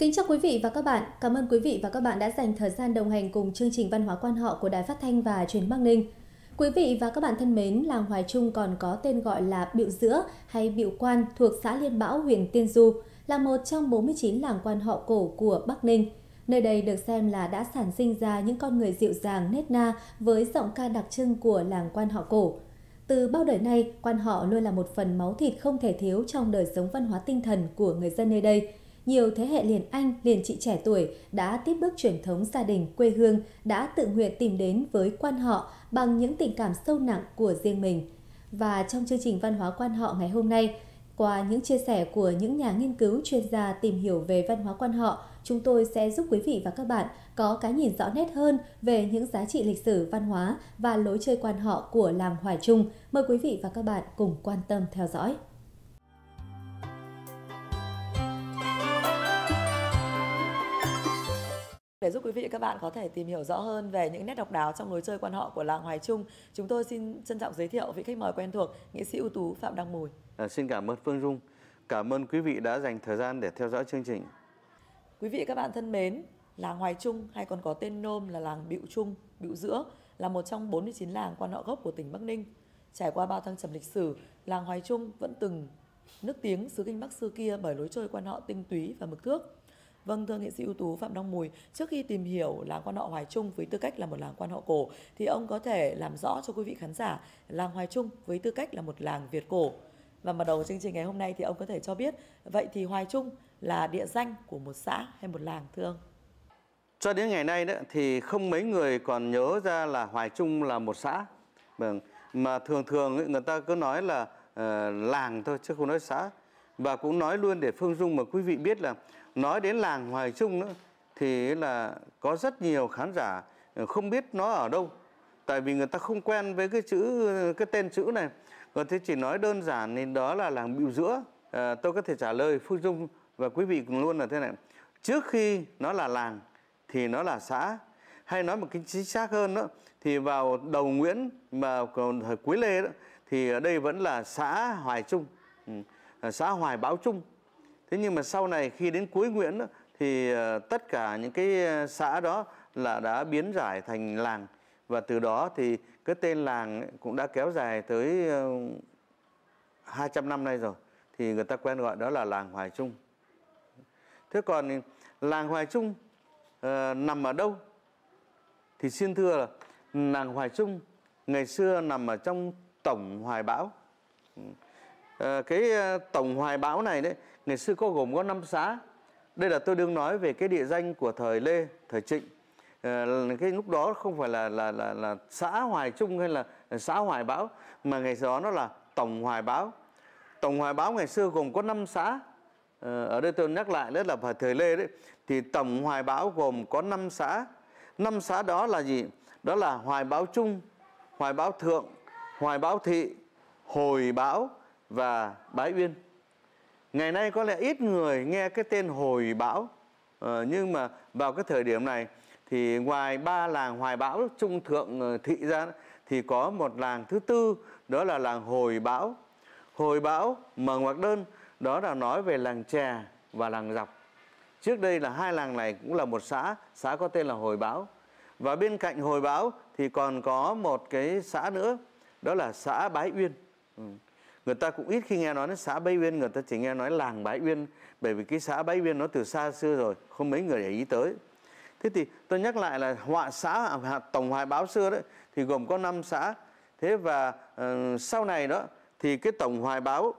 Kính chào quý vị và các bạn. Cảm ơn quý vị và các bạn đã dành thời gian đồng hành cùng chương trình văn hóa quan họ của Đài Phát thanh và Truyền Bắc Ninh. Quý vị và các bạn thân mến, làng Hoài Trung còn có tên gọi là Biệu Giữa hay Biệu Quan thuộc xã Liên Bão, huyện Tiên Du, là một trong 49 làng quan họ cổ của Bắc Ninh. Nơi đây được xem là đã sản sinh ra những con người dịu dàng, nết na với giọng ca đặc trưng của làng quan họ cổ. Từ bao đời nay, quan họ luôn là một phần máu thịt không thể thiếu trong đời sống văn hóa tinh thần của người dân nơi đây – nhiều thế hệ liền anh, liền chị trẻ tuổi đã tiếp bước truyền thống gia đình quê hương, đã tự nguyện tìm đến với quan họ bằng những tình cảm sâu nặng của riêng mình. Và trong chương trình văn hóa quan họ ngày hôm nay, qua những chia sẻ của những nhà nghiên cứu chuyên gia tìm hiểu về văn hóa quan họ, chúng tôi sẽ giúp quý vị và các bạn có cái nhìn rõ nét hơn về những giá trị lịch sử văn hóa và lối chơi quan họ của làng Hoài Trung. Mời quý vị và các bạn cùng quan tâm theo dõi. Để giúp quý vị và các bạn có thể tìm hiểu rõ hơn về những nét độc đáo trong lối chơi quan họ của làng Hoài Trung, chúng tôi xin trân trọng giới thiệu vị khách mời quen thuộc, nghệ sĩ ưu tú Phạm Đăng Mùi. À, xin cảm ơn Phương Dung. Cảm ơn quý vị đã dành thời gian để theo dõi chương trình. Quý vị và các bạn thân mến, làng Hoài Trung hay còn có tên nôm là làng Bịu Trung, Bịu Giữa là một trong 49 làng quan họ gốc của tỉnh Bắc Ninh. Trải qua bao thăng trầm lịch sử, làng Hoài Trung vẫn từng nước tiếng xứ kinh Bắc xưa kia bởi lối chơi quan họ tinh túy và mực thước. Vâng, thưa nghệ sĩ ưu tú Phạm Đăng Mùi, trước khi tìm hiểu làng quan họ Hoài Trung với tư cách là một làng quan họ cổ, thì ông có thể làm rõ cho quý vị khán giả làng Hoài Trung với tư cách là một làng Việt cổ. Và mở đầu chương trình ngày hôm nay thì ông có thể cho biết, vậy thì Hoài Trung là địa danh của một xã hay một làng thưa ông? Cho đến ngày nay đấy thì không mấy người còn nhớ ra là Hoài Trung là một xã. Vâng, mà thường thường người ta cứ nói là uh, làng thôi chứ không nói xã và cũng nói luôn để Phương Dung mà quý vị biết là nói đến làng Hoài Trung nữa thì là có rất nhiều khán giả ờ, không biết nó ở đâu tại vì người ta không quen với cái chữ cái tên chữ này còn thế chỉ nói đơn giản thì đó là làng bịu giữa à, tôi có thể trả lời Phương Dung và quý vị cũng luôn là thế này trước khi nó là làng thì nó là xã hay nói một cái chính xác hơn đó thì vào đầu Nguyễn mà còn thời cuối Lê đó thì ở đây vẫn là xã Hoài Trung ừ. Ờ, xã Hoài Báo Trung. Thế nhưng mà sau này khi đến cuối Nguyễn đó, thì ờ, tất cả những cái ờ, xã đó là đã biến giải thành làng và từ đó thì cái tên làng cũng đã kéo dài tới 200 năm nay rồi thì người ta quen gọi đó là làng Hoài Trung. Thế còn làng Hoài Trung uh, nằm ở đâu? Thì xin thưa là làng Hoài Trung ngày xưa nằm ở trong tổng Hoài Bão. Ờ, cái ờ, tổng hoài bão này đấy ngày xưa có gồm có năm xã đây là tôi đương nói về cái địa danh của thời lê thời trịnh à, cái lúc đó không phải là là là là xã hoài trung hay là xã hoài bão mà ngày đó nó là tổng hoài bão tổng hoài bão ngày xưa gồm có năm xã ở đây tôi nhắc lại nữa là phải thời lê đấy thì tổng hoài bão gồm có năm xã năm xã đó là gì đó là hoài bão trung hoài bão thượng hoài bão thị hồi bão và Bái Uyên. Ngày nay có lẽ ít người nghe cái tên Hồi Bão, ờ, nhưng mà vào cái thời điểm này thì ngoài ba làng Hoài Bão, Trung Thượng, ờ, Thị ra thì có một làng thứ tư đó là làng Hồi Bão. Hồi Bão mở ngoặc đơn đó là nói về làng Trà và làng Dọc. Trước đây là hai làng này cũng là một xã, xã có tên là Hồi Bão. Và bên cạnh Hồi Bão thì còn có một cái xã nữa, đó là xã Bái Uyên. Ừ người ta cũng ít khi nghe nói đến xã Bái Uyên người ta chỉ nghe nói làng Bái Uyên bởi vì cái xã Bái Uyên nó từ xa xưa rồi không mấy người để ý tới thế thì tôi nhắc lại là họa xã tổng hoài báo xưa đấy thì gồm có 5 xã thế và uh, sau này đó thì cái tổng hoài báo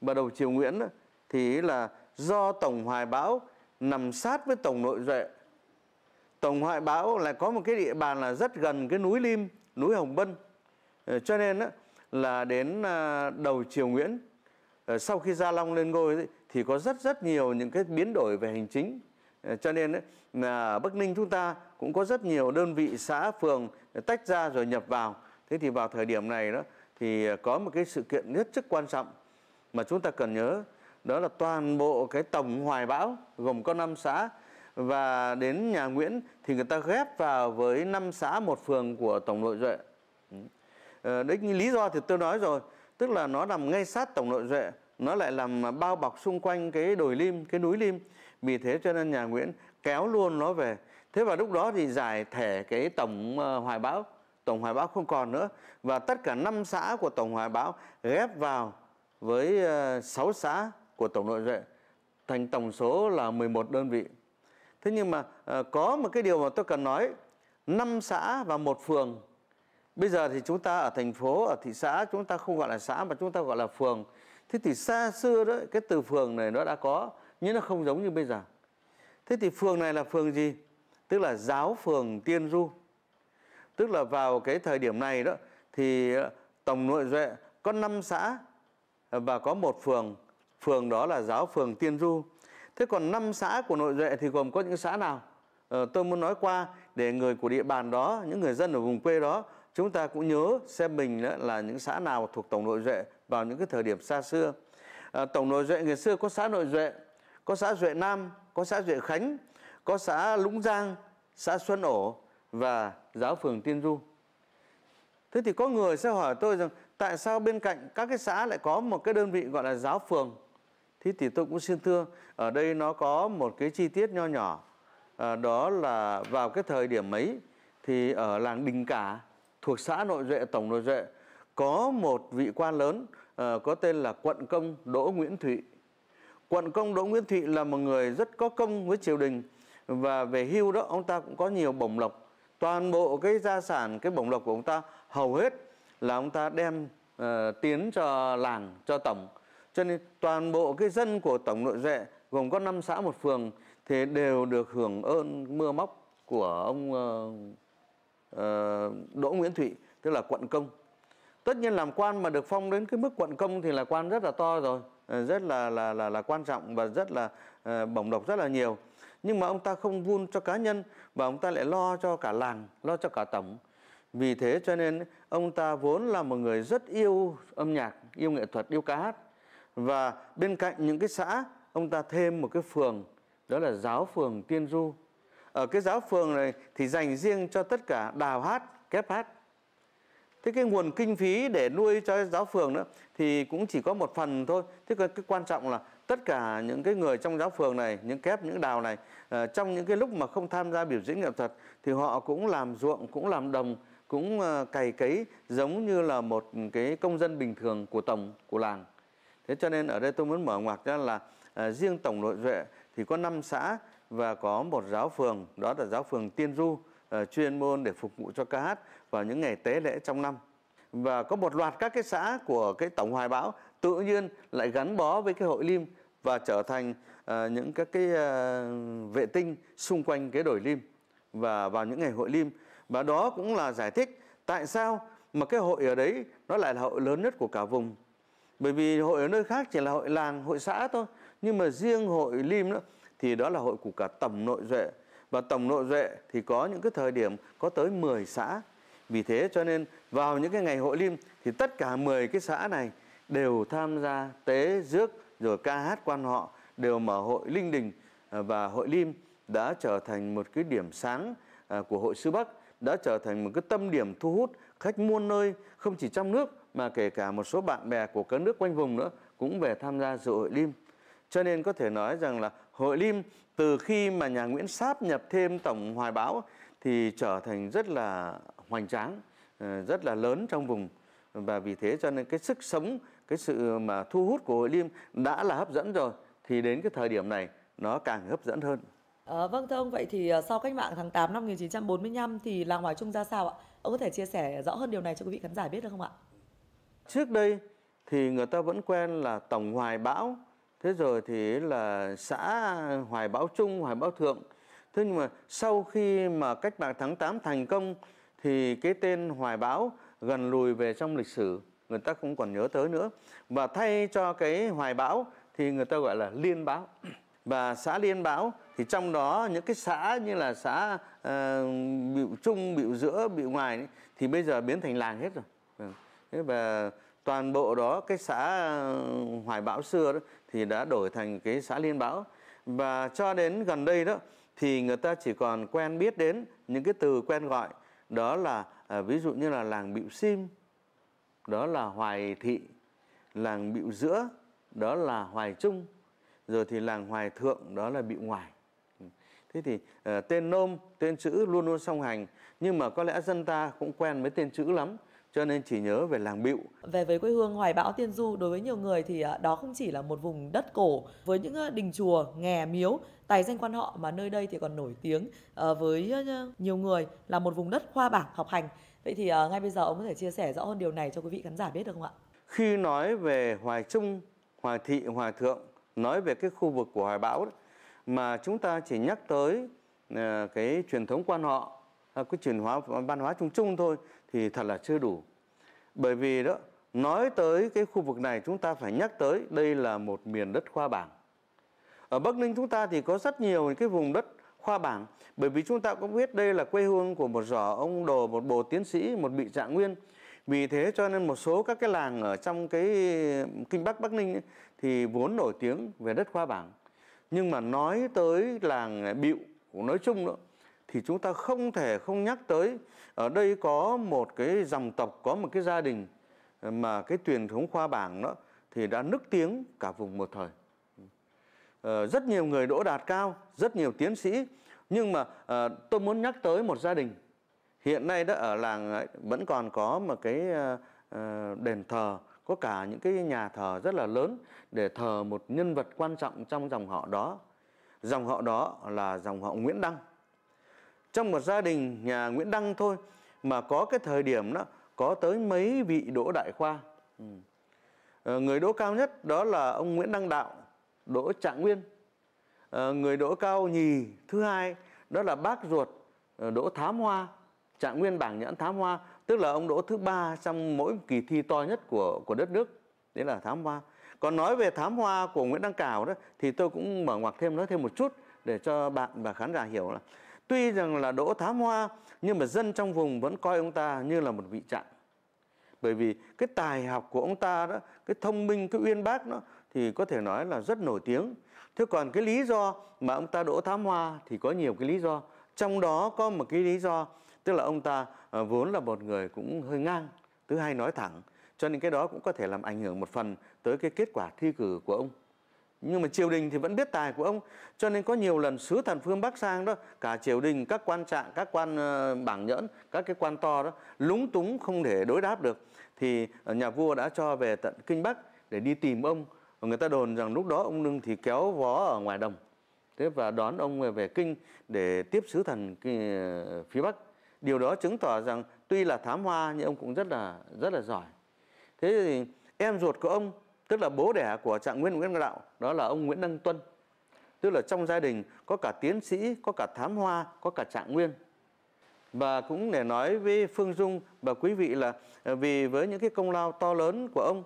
bắt đầu triều Nguyễn đó, thì là do tổng hoài báo nằm sát với tổng nội duệ tổng hoài báo là có một cái địa bàn là rất gần cái núi Lim núi Hồng Bân ờ, cho nên đó, là đến à, đầu triều Nguyễn ờ, sau khi Gia Long lên ngôi thì có rất rất nhiều những cái biến đổi về hành chính ờ, cho nên là Bắc Ninh chúng ta cũng có rất nhiều đơn vị xã phường tách ra rồi nhập vào thế thì vào thời điểm này đó thì có một cái sự kiện rất rất quan trọng mà chúng ta cần nhớ đó là toàn bộ cái tổng hoài bão gồm có năm xã và đến nhà Nguyễn thì người ta ghép vào với năm xã một phường của tổng nội duệ Ờ, đấy lý do thì tôi nói rồi tức là nó nằm ngay sát tổng nội duệ nó lại làm bao bọc xung quanh cái đồi lim cái núi lim vì thế cho nên nhà nguyễn kéo luôn nó về thế và lúc đó thì giải thể cái tổng ờ, hoài bão tổng hoài bão không còn nữa và tất cả năm xã của tổng hoài bão ghép vào với 6 ờ, xã của tổng nội duệ thành tổng số là 11 đơn vị thế nhưng mà có một cái điều mà tôi cần nói năm xã và một phường Bây giờ thì chúng ta ở thành phố, ở thị xã chúng ta không gọi là xã mà chúng ta gọi là phường. Thế thì xa xưa đó cái từ phường này nó đã có nhưng nó không giống như bây giờ. Thế thì phường này là phường gì? Tức là giáo phường Tiên Du. Tức là vào cái thời điểm này đó thì ờ, tổng nội duệ có 5 xã và có một phường. Phường đó là giáo phường Tiên Du. Thế còn 5 xã của nội duệ thì gồm có những xã nào? Ờ, tôi muốn nói qua để người của địa bàn đó, những người dân ở vùng quê đó chúng ta cũng nhớ xem mình là những xã nào thuộc tổng nội duệ vào những cái thời điểm xa xưa à, tổng nội duệ ngày xưa có xã nội duệ có xã duệ nam có xã duệ khánh có xã lũng giang xã xuân ổ và giáo phường tiên du thế thì có người sẽ hỏi tôi rằng tại sao bên cạnh các cái xã lại có một cái đơn vị gọi là giáo phường thế thì tôi cũng xin thưa ở đây nó có một cái chi tiết nho nhỏ à, đó là vào cái thời điểm ấy thì ở làng đình cả thuộc xã nội duệ tổng nội duệ có một vị quan lớn uh, có tên là quận công Đỗ Nguyễn Thụy. Quận công Đỗ Nguyễn Thụy là một người rất có công với triều đình và về hưu đó ông ta cũng có nhiều bổng lộc. Toàn bộ cái gia sản, cái bổng lộc của ông ta hầu hết là ông ta đem uh, tiến cho làng, cho tổng. Cho nên toàn bộ cái dân của tổng nội duệ gồm có năm xã một phường thì đều được hưởng ơn mưa móc của ông uh, Ờ, Đỗ Nguyễn Thụy tức là quận công tất nhiên làm quan mà được phong đến cái mức quận công thì là quan rất là to rồi ờ, rất là là là, là quan trọng và rất là uh, bổng độc rất là nhiều nhưng mà ông ta không vun cho cá nhân và ông ta lại lo cho cả làng lo cho cả tổng vì thế cho nên ông ta vốn là một người rất yêu âm nhạc yêu nghệ thuật yêu ca hát và bên cạnh những cái xã ông ta thêm một cái phường đó là giáo phường tiên du ở cái giáo phường này thì dành riêng cho tất cả đào hát kép hát thế cái nguồn kinh phí để nuôi cho giáo phường nữa thì cũng chỉ có một phần thôi thế cái, cái quan trọng là tất cả những cái người trong giáo phường này những kép những đào này uh, trong những cái lúc mà không tham gia biểu diễn nghệ thuật thì họ cũng làm ruộng cũng làm đồng cũng uh, cày cấy giống như là một cái công dân bình thường của tổng của làng thế cho nên ở đây tôi muốn mở ngoặc ra là uh, riêng tổng nội vệ thì có 5 xã và có một giáo phường đó là giáo phường Tiên Du ờ, chuyên môn để phục vụ cho ca hát vào những ngày tế lễ trong năm và có một loạt các cái xã của cái tổng hoài bão tự nhiên lại gắn bó với cái hội lim và trở thành ờ, những các cái ờ, vệ tinh xung quanh cái đồi lim và vào những ngày hội lim và đó cũng là giải thích tại sao mà cái hội ở đấy nó lại là hội lớn nhất của cả vùng bởi vì hội ở nơi khác chỉ là hội làng hội xã thôi nhưng mà riêng hội lim đó thì đó là hội của cả tổng nội duệ và tổng nội duệ thì có những cái thời điểm có tới 10 xã vì thế cho nên vào những cái ngày hội lim thì tất cả 10 cái xã này đều tham gia tế rước rồi ca hát quan họ đều mở hội linh đình à, và hội lim đã trở thành một cái điểm sáng à, của hội sư Bắc đã trở thành một cái tâm điểm thu hút khách muôn nơi không chỉ trong nước mà kể cả một số bạn bè của các nước quanh vùng nữa cũng về tham gia dự hội lim. Cho nên có thể nói rằng là Hội liêm từ khi mà nhà Nguyễn Sáp nhập thêm Tổng Hoài Báo thì trở thành rất là hoành tráng, ờ, rất là lớn trong vùng và vì thế cho nên cái sức sống, cái sự mà thu hút của Hội liêm đã là hấp dẫn rồi thì đến cái thời điểm này nó càng hấp dẫn hơn. À, vâng thưa ông, vậy thì ờ, sau cách mạng tháng 8 năm 1945 thì làng Hoài Trung ra sao ạ? Ông có thể chia sẻ rõ hơn điều này cho quý vị khán giả biết được không ạ? Trước đây thì người ta vẫn quen là Tổng Hoài Bão thế rồi thì là xã Hoài Báo Trung, Hoài Báo Thượng. Thế nhưng mà sau khi mà cách mạng tháng 8 thành công thì cái tên Hoài Báo gần lùi về trong lịch sử, người ta không còn nhớ tới nữa. Và thay cho cái Hoài Báo thì người ta gọi là Liên Báo. Và xã Liên Báo thì trong đó những cái xã như là xã uh, ờ, Bịu Trung, Bịu Giữa, Bịu Ngoài ấy, thì bây giờ biến thành làng hết rồi. Vâng. Thế và toàn bộ đó cái xã ờ, Hoài Bão xưa đó thì đã đổi thành cái xã liên Bảo và cho đến gần đây đó thì người ta chỉ còn quen biết đến những cái từ quen gọi đó là à, ví dụ như là làng bịu sim đó là hoài thị làng bịu giữa đó là hoài trung rồi thì làng hoài thượng đó là bịu ngoài thế thì uh, tên nôm tên chữ luôn luôn song hành nhưng mà có lẽ dân ta cũng quen với tên chữ lắm cho nên chỉ nhớ về làng Bịu. Về với quê hương Hoài Bão Tiên Du, đối với nhiều người thì à, đó không chỉ là một vùng đất cổ với những à, đình chùa, nghè miếu, tài danh quan họ mà nơi đây thì còn nổi tiếng à, với nhiều người là một vùng đất khoa bảng học hành. Vậy thì ngay bây giờ ông có thể chia sẻ rõ hơn điều này cho quý vị khán giả biết được không ạ? Khi nói về Hoài Trung, Hoài Thị, Hoài Thượng, nói về cái khu vực của Hoài Bão mà chúng ta chỉ nhắc tới cái truyền thống quan họ, cái truyền hóa văn hóa chung chung thôi thì thật là chưa đủ. Bởi vì đó nói tới cái khu vực này chúng ta phải nhắc tới đây là một miền đất khoa bảng. Ở Bắc Ninh chúng ta thì có rất nhiều những cái vùng đất khoa bảng bởi vì chúng ta cũng biết đây là quê hương của một giỏ ông đồ một bộ tiến sĩ một bị trạng nguyên vì thế cho nên một số các cái làng ở trong cái kinh bắc bắc ninh ấy, thì vốn nổi tiếng về đất khoa bảng nhưng mà nói tới làng bịu nói chung nữa thì chúng ta không thể không nhắc tới ở đây có một cái dòng tộc có một cái gia đình ờ, mà cái truyền thống khoa bảng đó thì đã nức tiếng cả vùng một thời ờ, rất nhiều người đỗ đạt cao rất nhiều tiến sĩ nhưng mà ờ, tôi muốn nhắc tới một gia đình hiện nay đó ở làng vẫn còn có một cái đền thờ có cả những cái nhà thờ rất là lớn để thờ một nhân vật quan trọng trong dòng họ đó dòng họ đó là dòng họ Nguyễn Đăng trong một gia đình nhà Nguyễn Đăng thôi mà có cái thời điểm đó có tới mấy vị đỗ đại khoa ừ. ờ, người đỗ cao nhất đó là ông Nguyễn Đăng Đạo đỗ Trạng Nguyên ờ, người đỗ cao nhì thứ hai đó là bác ruột ờ, đỗ Thám Hoa Trạng Nguyên bảng nhãn Thám Hoa tức là ông đỗ thứ ba trong mỗi kỳ thi to nhất của của đất nước đấy là Thám Hoa còn nói về Thám Hoa của Nguyễn Đăng Cào đó thì tôi cũng mở ngoặc thêm nói thêm một chút để cho bạn và khán giả hiểu là Tuy rằng là đỗ thám hoa nhưng mà dân trong vùng vẫn coi ông ta như là một vị trạng. Bởi vì cái tài học của ông ta đó, cái thông minh, cái uyên bác đó thì có thể nói là rất nổi tiếng. Thế còn cái lý do mà ông ta đỗ thám hoa thì có nhiều cái lý do. Trong đó có một cái lý do tức là ông ta à, vốn là một người cũng hơi ngang, thứ hai nói thẳng. Cho nên cái đó cũng có thể làm ảnh hưởng một phần tới cái kết quả thi cử của ông nhưng mà triều đình thì vẫn biết tài của ông cho nên có nhiều lần sứ thần phương bắc sang đó cả triều đình các quan trạng các quan ờ, bảng nhẫn các cái quan to đó lúng túng không thể đối đáp được thì ờ, nhà vua đã cho về tận kinh bắc để đi tìm ông người ta đồn rằng lúc đó ông nương thì kéo vó ở ngoài đồng thế và đón ông về về kinh để tiếp sứ thần ờ, phía bắc điều đó chứng tỏ rằng tuy là thám hoa nhưng ông cũng rất là rất là giỏi thế thì em ruột của ông tức là bố đẻ của trạng nguyên Nguyễn Đạo đó là ông Nguyễn Đăng Tuân tức là trong gia đình có cả tiến sĩ có cả thám hoa có cả trạng nguyên và cũng để nói với Phương Dung và quý vị là à, vì với những cái công lao to lớn của ông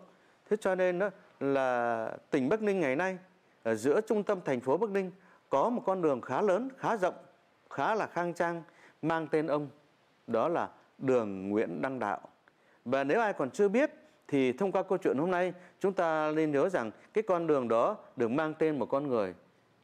thế cho nên đó là tỉnh Bắc Ninh ngày nay ở giữa trung tâm thành phố Bắc Ninh có một con đường khá lớn khá rộng khá là khang trang mang tên ông đó là đường Nguyễn Đăng Đạo và nếu ai còn chưa biết thì thông qua câu chuyện hôm nay chúng ta nên nhớ rằng cái con đường đó được mang tên một con người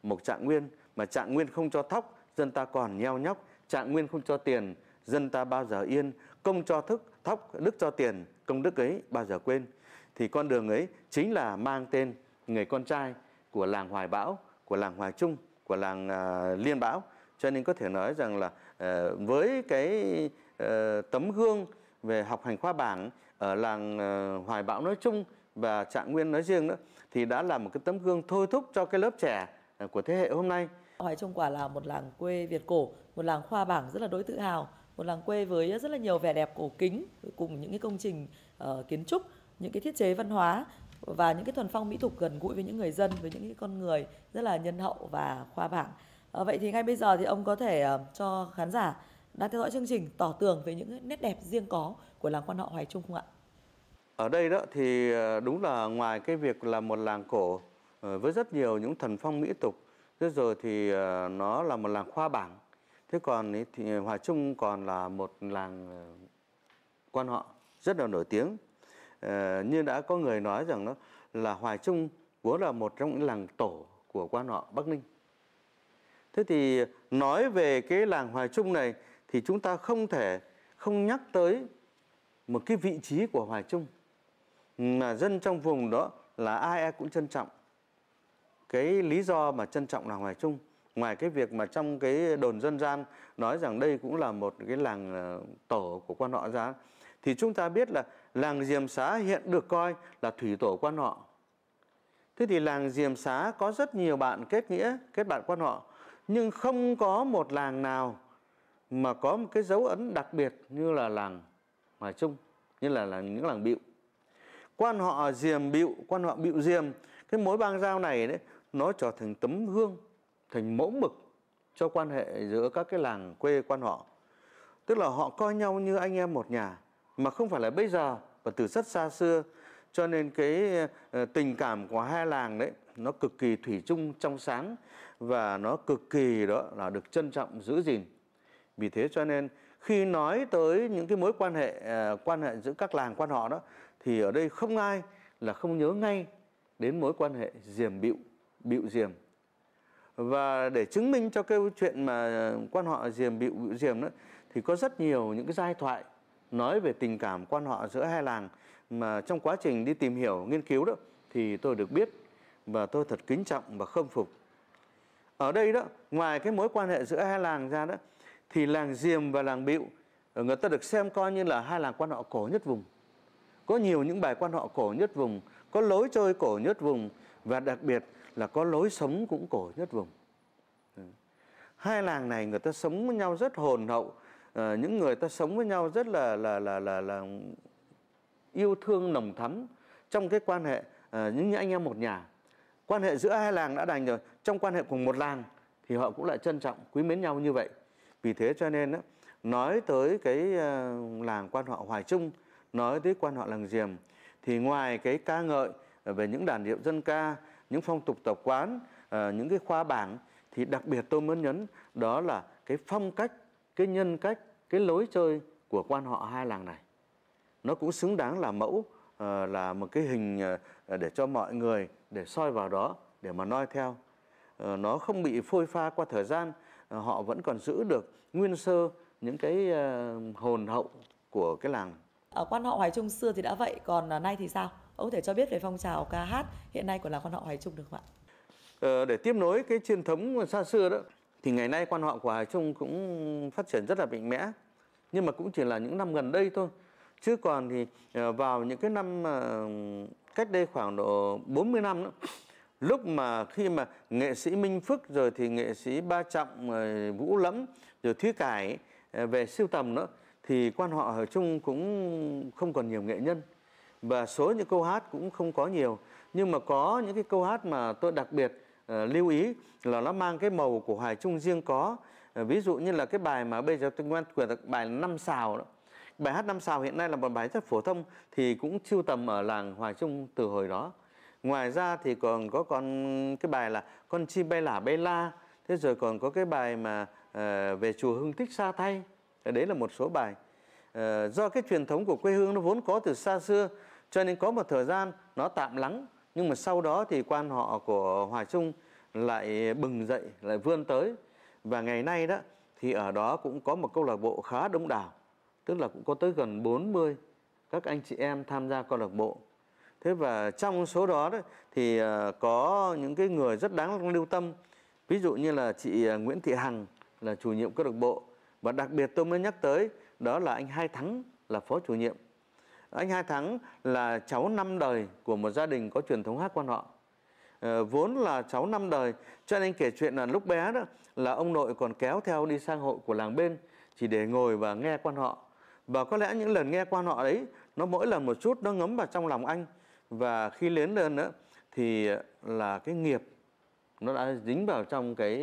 một trạng nguyên mà trạng nguyên không cho thóc dân ta còn nheo nhóc trạng nguyên không cho tiền dân ta bao giờ yên công cho thức thóc đức cho tiền công đức ấy bao giờ quên thì con đường ấy chính là mang tên người con trai của làng hoài bão của làng hoài trung của làng uh, liên bão cho nên có thể nói rằng là uh, với cái uh, tấm gương về học hành khoa bảng ở làng ờ, Hoài Bão nói chung và Trạng Nguyên nói riêng nữa thì đã là một cái tấm gương thôi thúc cho cái lớp trẻ ờ, của thế hệ hôm nay. Hoài Trung quả là một làng quê Việt cổ, một làng khoa bảng rất là đối tự hào, một làng quê với rất là nhiều vẻ đẹp cổ kính cùng những cái công trình uh, kiến trúc, những cái thiết chế văn hóa và những cái thuần phong mỹ tục gần gũi với những người dân, với những cái con người rất là nhân hậu và khoa bảng. Uh, vậy thì ngay bây giờ thì ông có thể uh, cho khán giả đã theo dõi chương trình tỏ tường về những nét đẹp riêng có của làng quan họ Hoài Trung không ạ? Ở đây đó thì ờ, đúng là ngoài cái việc là một làng cổ ờ, với rất nhiều những thần phong mỹ tục, thế rồi thì ờ, nó là một làng khoa bảng. Thế còn thì Hoài Trung còn là một làng quan họ rất là nổi tiếng. Như đã có người nói rằng đó là Hoài Trung vốn là một trong những làng tổ của quan họ Bắc Ninh. Thế thì nói về cái làng Hoài Trung này thì chúng ta không thể không nhắc tới một cái vị trí của Hoài Trung mà dân trong vùng đó là ai ai cũng trân trọng. Cái lý do mà trân trọng là Hoài Trung ngoài cái việc mà trong cái đồn dân gian nói rằng đây cũng là một cái làng ờ, tổ của quan họ giá thì chúng ta biết là làng Diềm Xá hiện được coi là thủy tổ quan họ. Thế thì làng Diềm Xá có rất nhiều bạn kết nghĩa, kết bạn quan họ nhưng không có một làng nào mà có một cái dấu ấn đặc biệt như là làng Hòa Trung, như là, là những làng Biệu, Quan họ Diềm Biệu, quan họ Biệu Diềm, cái mối bang giao này đấy nó trở thành tấm gương, thành mẫu mực cho quan hệ giữa các cái làng quê quan họ. Tức là họ coi nhau như anh em một nhà, mà không phải là bây giờ và từ rất xa xưa. Cho nên cái ờ, tình cảm của hai làng đấy nó cực kỳ thủy chung trong sáng và nó cực kỳ đó là được trân trọng giữ gìn vì thế cho nên khi nói tới những cái mối quan hệ à, quan hệ giữa các làng quan họ đó thì ở đây không ai là không nhớ ngay đến mối quan hệ diềm bịu bịu diềm và để chứng minh cho cái chuyện mà quan họ diềm bịu bịu diềm đó thì có rất nhiều những cái giai thoại nói về tình cảm quan họ giữa hai làng mà trong quá trình đi tìm hiểu nghiên cứu đó thì tôi được biết và tôi thật kính trọng và khâm phục ở đây đó ngoài cái mối quan hệ giữa hai làng ra đó thì làng Diềm và làng Bịu ờ, người ta được xem coi như là hai làng quan họ cổ nhất vùng. Có nhiều những bài quan họ cổ nhất vùng, có lối chơi cổ nhất vùng và đặc biệt là có lối sống cũng cổ nhất vùng. Ờ. Hai làng này người ta sống với nhau rất hồn hậu, ờ, những người ta sống với nhau rất là là là là, là yêu thương nồng thắm trong cái quan hệ những anh em một nhà. Quan hệ giữa hai làng đã đành rồi, trong quan hệ cùng một làng thì họ cũng lại trân trọng, quý mến nhau như vậy vì thế cho nên nói tới cái ờ, làng quan họ hoài trung nói tới quan họ làng diềm thì ngoài cái ca ngợi về những đàn điệu dân ca những phong tục tập quán ờ, những cái khoa bảng thì đặc biệt tôi muốn nhấn đó là cái phong cách cái nhân cách cái lối chơi của quan họ hai làng này nó cũng xứng đáng là mẫu ờ, là một cái hình để cho mọi người để soi vào đó để mà noi theo nó không bị phôi pha qua thời gian Ờ, họ vẫn còn giữ được nguyên sơ những cái ờ, hồn hậu của cái làng ở quan họ Hoài Trung xưa thì đã vậy còn ờ, nay thì sao ông có thể cho biết về phong trào ca hát hiện nay của làng quan họ Hoài Trung được không ạ ờ, để tiếp nối cái truyền thống xa xưa đó thì ngày nay quan họ của Hoài Trung cũng phát triển rất là mạnh mẽ nhưng mà cũng chỉ là những năm gần đây thôi chứ còn thì vào những cái năm cách đây khoảng độ 40 năm nữa lúc mà khi mà nghệ sĩ Minh Phước rồi thì nghệ sĩ Ba Trọng Vũ Lẫm rồi Thúy Cải ờ, về siêu tầm nữa thì quan họ ở chung cũng không còn nhiều nghệ nhân và số những câu hát cũng không có nhiều nhưng mà có những cái câu hát mà tôi đặc biệt uh, lưu ý là nó mang cái màu của hoài trung riêng có uh, ví dụ như là cái bài mà bây giờ tôi quan quyền bài năm xào đó bài hát năm xào hiện nay là một bài rất phổ thông thì cũng siêu tầm ở làng hoài trung từ hồi đó ngoài ra thì còn có con cái bài là con chim bay lả bay la thế rồi còn có cái bài mà uh, về chùa hương Thích xa thay ờ, đấy là một số bài uh, do cái truyền thống của quê hương nó vốn có từ xa xưa cho nên có một thời gian nó tạm lắng nhưng mà sau đó thì quan họ của Hòa Trung lại bừng dậy lại vươn tới và ngày nay đó thì ở đó cũng có một câu lạc bộ khá đông đảo tức là cũng có tới gần 40 các anh chị em tham gia câu lạc bộ thế và trong số đó đấy, thì ờ, có những cái người rất đáng lưu tâm ví dụ như là chị ờ, Nguyễn Thị Hằng là chủ nhiệm câu lạc bộ và đặc biệt tôi mới nhắc tới đó là anh Hai Thắng là phó chủ nhiệm anh Hai Thắng là cháu năm đời của một gia đình có truyền thống hát quan họ ờ, vốn là cháu năm đời cho nên anh kể chuyện là lúc bé đó là ông nội còn kéo theo đi sang hội của làng bên chỉ để ngồi và nghe quan họ và có lẽ những lần nghe quan họ đấy nó mỗi lần một chút nó ngấm vào trong lòng anh và khi lớn lên đó, thì là cái nghiệp nó đã dính vào trong cái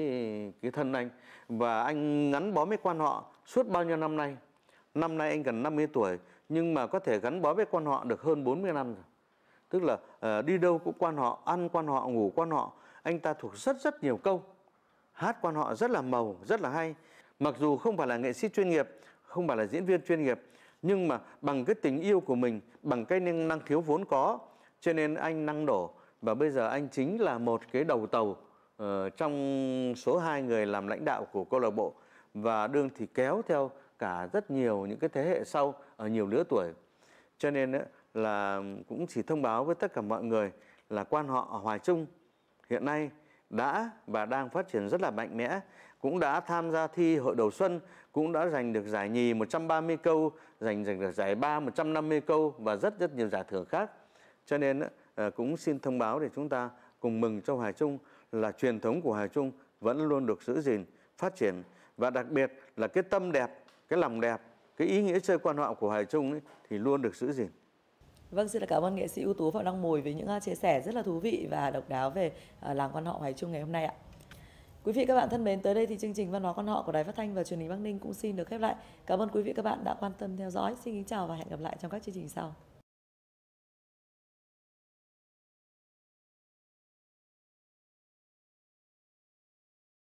cái thân anh và anh gắn bó với quan họ suốt bao nhiêu năm nay năm nay anh gần 50 tuổi nhưng mà có thể gắn bó với quan họ được hơn 40 năm rồi tức là uh, đi đâu cũng quan họ ăn quan họ ngủ quan họ anh ta thuộc rất rất nhiều câu hát quan họ rất là màu rất là hay mặc dù không phải là nghệ sĩ chuyên nghiệp không phải là diễn viên chuyên nghiệp nhưng mà bằng cái tình yêu của mình bằng cái năng khiếu vốn có cho nên anh năng đổ và bây giờ anh chính là một cái đầu tàu uh, trong số hai người làm lãnh đạo của câu lạc bộ và đương thì kéo theo cả rất nhiều những cái thế hệ sau ở nhiều lứa tuổi cho nên là cũng chỉ thông báo với tất cả mọi người là quan họ ở Hoài Trung hiện nay đã và đang phát triển rất là mạnh mẽ cũng đã tham gia thi hội đầu xuân cũng đã giành được giải nhì 130 câu giành giành được giải ba 150 câu và rất rất nhiều giải thưởng khác cho nên ờ, cũng xin thông báo để chúng ta cùng mừng cho Hải Trung là truyền thống của Hải Trung vẫn luôn được giữ gìn, phát triển và đặc biệt là cái tâm đẹp, cái lòng đẹp, cái ý nghĩa chơi quan họ của Hải Trung ấy, thì luôn được giữ gìn. Vâng, xin cảm ơn nghệ sĩ ưu tú Phạm Đăng Mồi với những chia sẻ rất là thú vị và độc đáo về ờ, làng quan họ Hải Trung ngày hôm nay ạ. Quý vị các bạn thân mến, tới đây thì chương trình Văn hóa quan họ của Đài Phát Thanh và Truyền hình Bắc Ninh cũng xin được khép lại. Cảm ơn quý vị các bạn đã quan tâm theo dõi. Xin kính chào và hẹn gặp lại trong các chương trình sau.